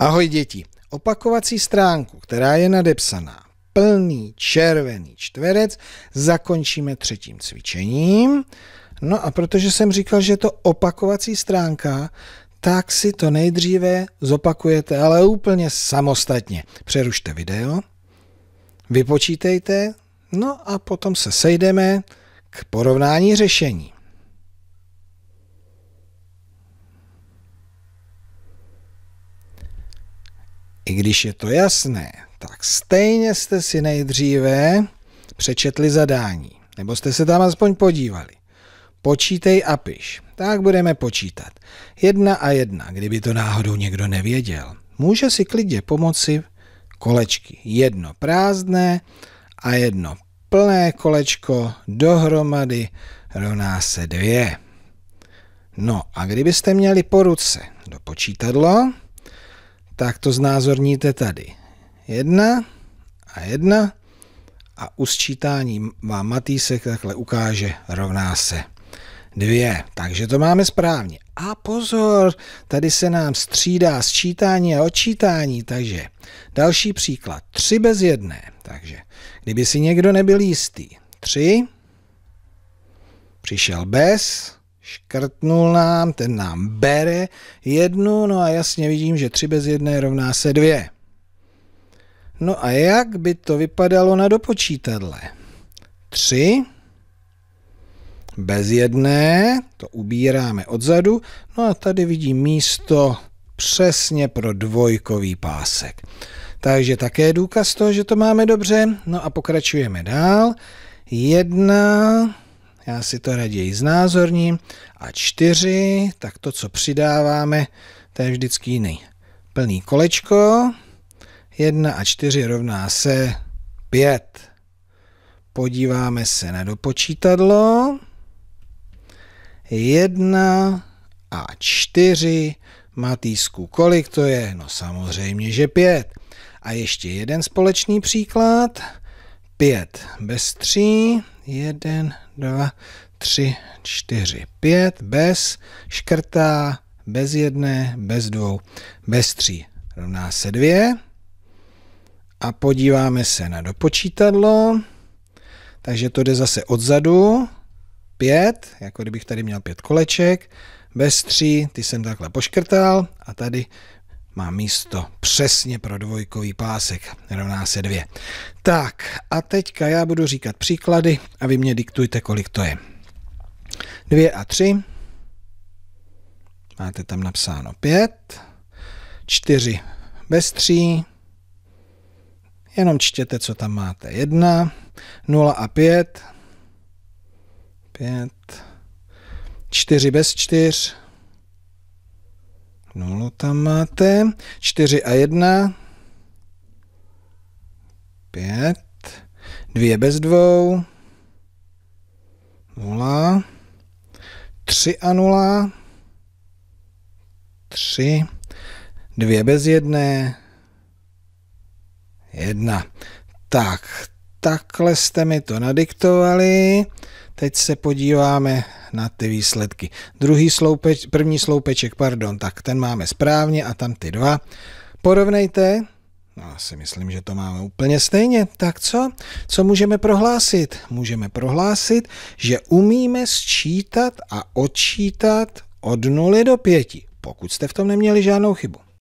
Ahoj děti, opakovací stránku, která je nadepsaná plný červený čtverec, zakončíme třetím cvičením. No a protože jsem říkal, že je to opakovací stránka, tak si to nejdříve zopakujete, ale úplně samostatně. Přerušte video, vypočítejte, no a potom se sejdeme k porovnání řešení. I když je to jasné, tak stejně jste si nejdříve přečetli zadání, nebo jste se tam aspoň podívali. Počítej a piš. Tak budeme počítat. Jedna a jedna, kdyby to náhodou někdo nevěděl. Může si klidně pomoci kolečky. Jedno prázdné a jedno plné kolečko dohromady rovná se dvě. No a kdybyste měli po ruce dopočítadlo, tak to znázorníte tady. Jedna a jedna a u sčítání vám Matýsek takhle ukáže, rovná se dvě. Takže to máme správně. A pozor, tady se nám střídá sčítání a odčítání, takže další příklad. Tři bez jedné. Takže kdyby si někdo nebyl jistý. Tři, přišel bez, Škrtnul nám, ten nám bere jednu, no a jasně vidím, že 3 bez jedné rovná se 2. No a jak by to vypadalo na dopočítadle? 3 bez jedné, to ubíráme odzadu, no a tady vidím místo přesně pro dvojkový pásek. Takže také důkaz toho, že to máme dobře. No a pokračujeme dál. Jedna, já si to raději znázorním. A čtyři, tak to, co přidáváme, to je vždycky jiný. Plný kolečko, jedna a čtyři rovná se pět. Podíváme se na dopočítadlo. jedna a čtyři. Matýsku, kolik to je? No samozřejmě, že pět A ještě jeden společný příklad pět bez tří, jeden, dva, tři, čtyři, pět, bez, škrtá, bez jedné, bez dvou, bez tří, rovná se dvě. A podíváme se na dopočítadlo, takže to jde zase odzadu, pět, jako kdybych tady měl pět koleček, bez tří, ty jsem takhle poškrtal a tady má místo přesně pro dvojkový pásek, rovná se dvě. Tak a teďka já budu říkat příklady a vy mě diktujte, kolik to je. Dvě a tři. Máte tam napsáno pět. Čtyři bez tří. Jenom čtěte, co tam máte. Jedna, nula a pět. Pět. Čtyři bez čtyř. Nulu tam máte. 4 a 1. 5. 2 bez dvou. 0. 3 a 0. 3. 2 bez 1. 1. Tak, takhle jste mi to nadiktovali. Teď se podíváme na ty výsledky. Druhý sloupeč, první sloupeček, pardon, tak ten máme správně a tam ty dva. Porovnejte, no, já si myslím, že to máme úplně stejně. Tak co? Co můžeme prohlásit? Můžeme prohlásit, že umíme sčítat a odčítat od 0 do 5, pokud jste v tom neměli žádnou chybu.